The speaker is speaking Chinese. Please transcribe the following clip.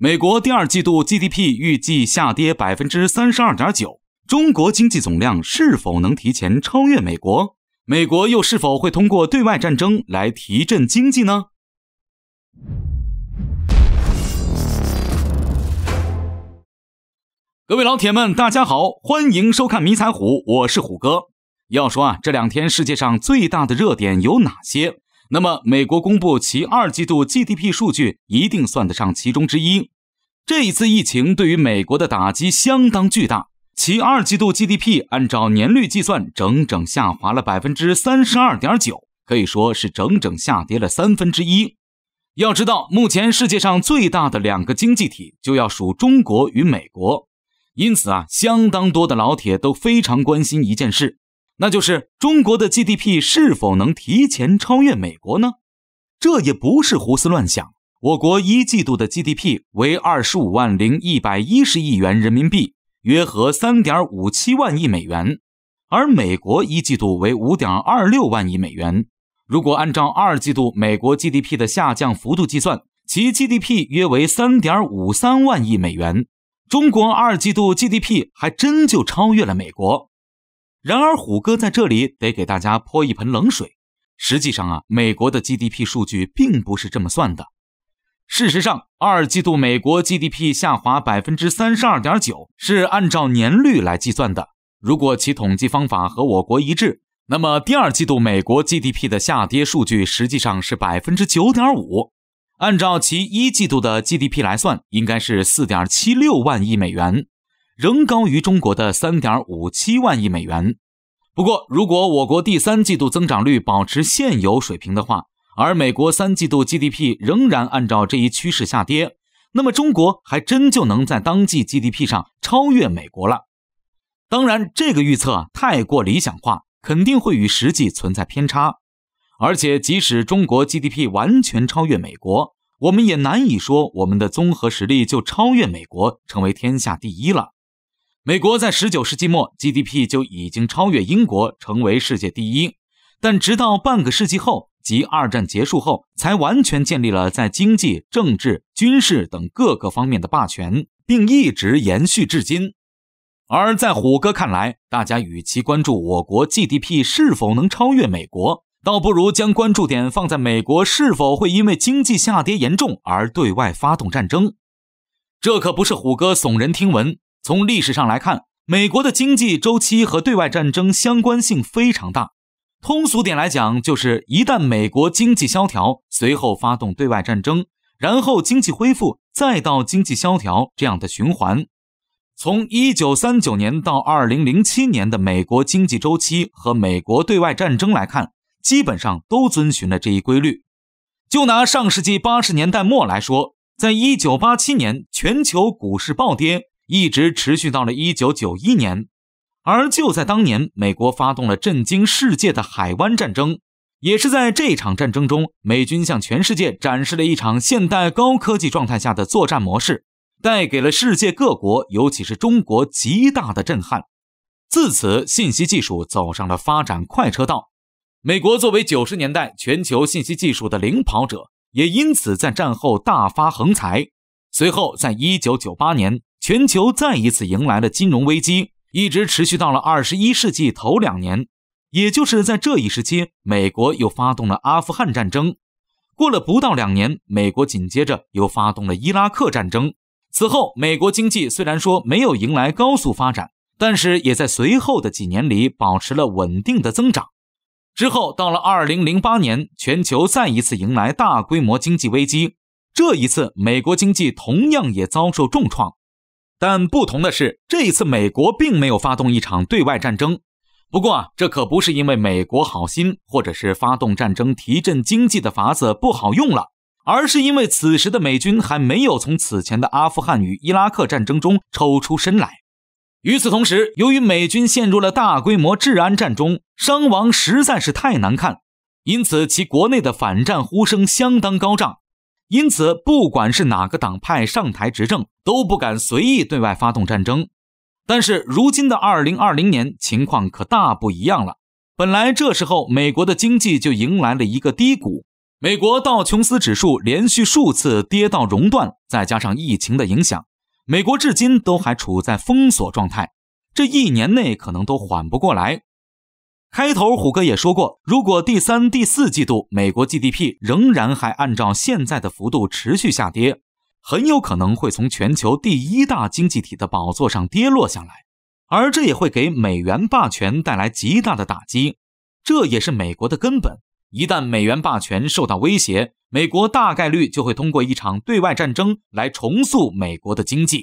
美国第二季度 GDP 预计下跌百分之三十二点九。中国经济总量是否能提前超越美国？美国又是否会通过对外战争来提振经济呢？各位老铁们，大家好，欢迎收看迷彩虎，我是虎哥。要说啊，这两天世界上最大的热点有哪些？那么，美国公布其二季度 GDP 数据，一定算得上其中之一。这一次疫情对于美国的打击相当巨大，其二季度 GDP 按照年率计算，整整下滑了百分之三十二点九，可以说是整整下跌了三分之一。要知道，目前世界上最大的两个经济体就要数中国与美国，因此啊，相当多的老铁都非常关心一件事。那就是中国的 GDP 是否能提前超越美国呢？这也不是胡思乱想。我国一季度的 GDP 为二十五万零一百一十亿元人民币，约合三点五七万亿美元，而美国一季度为五点二六万亿美元。如果按照二季度美国 GDP 的下降幅度计算，其 GDP 约为三点五三万亿美元，中国二季度 GDP 还真就超越了美国。然而，虎哥在这里得给大家泼一盆冷水。实际上啊，美国的 GDP 数据并不是这么算的。事实上，二季度美国 GDP 下滑百分之三十二点九是按照年率来计算的。如果其统计方法和我国一致，那么第二季度美国 GDP 的下跌数据实际上是百分之九点五。按照其一季度的 GDP 来算，应该是四点七六万亿美元。仍高于中国的三点五七万亿美元。不过，如果我国第三季度增长率保持现有水平的话，而美国三季度 GDP 仍然按照这一趋势下跌，那么中国还真就能在当季 GDP 上超越美国了。当然，这个预测太过理想化，肯定会与实际存在偏差。而且，即使中国 GDP 完全超越美国，我们也难以说我们的综合实力就超越美国，成为天下第一了。美国在十九世纪末 GDP 就已经超越英国，成为世界第一，但直到半个世纪后，即二战结束后，才完全建立了在经济、政治、军事等各个方面的霸权，并一直延续至今。而在虎哥看来，大家与其关注我国 GDP 是否能超越美国，倒不如将关注点放在美国是否会因为经济下跌严重而对外发动战争。这可不是虎哥耸人听闻。从历史上来看，美国的经济周期和对外战争相关性非常大。通俗点来讲，就是一旦美国经济萧条，随后发动对外战争，然后经济恢复，再到经济萧条这样的循环。从一九三九年到二零零七年的美国经济周期和美国对外战争来看，基本上都遵循了这一规律。就拿上世纪八十年代末来说，在一九八七年，全球股市暴跌。一直持续到了一九九一年，而就在当年，美国发动了震惊世界的海湾战争。也是在这场战争中，美军向全世界展示了一场现代高科技状态下的作战模式，带给了世界各国，尤其是中国极大的震撼。自此，信息技术走上了发展快车道。美国作为九十年代全球信息技术的领跑者，也因此在战后大发横财。随后，在一九九八年。全球再一次迎来了金融危机，一直持续到了二十一世纪头两年，也就是在这一时期，美国又发动了阿富汗战争。过了不到两年，美国紧接着又发动了伊拉克战争。此后，美国经济虽然说没有迎来高速发展，但是也在随后的几年里保持了稳定的增长。之后到了二零零八年，全球再一次迎来大规模经济危机，这一次美国经济同样也遭受重创。但不同的是，这一次美国并没有发动一场对外战争。不过啊，这可不是因为美国好心，或者是发动战争提振经济的法子不好用了，而是因为此时的美军还没有从此前的阿富汗与伊拉克战争中抽出身来。与此同时，由于美军陷入了大规模治安战中，伤亡实在是太难看，因此其国内的反战呼声相当高涨。因此，不管是哪个党派上台执政，都不敢随意对外发动战争。但是，如今的二零二零年情况可大不一样了。本来这时候美国的经济就迎来了一个低谷，美国道琼斯指数连续数次跌到熔断，再加上疫情的影响，美国至今都还处在封锁状态，这一年内可能都缓不过来。开头虎哥也说过，如果第三、第四季度美国 GDP 仍然还按照现在的幅度持续下跌，很有可能会从全球第一大经济体的宝座上跌落下来，而这也会给美元霸权带来极大的打击。这也是美国的根本。一旦美元霸权受到威胁，美国大概率就会通过一场对外战争来重塑美国的经济。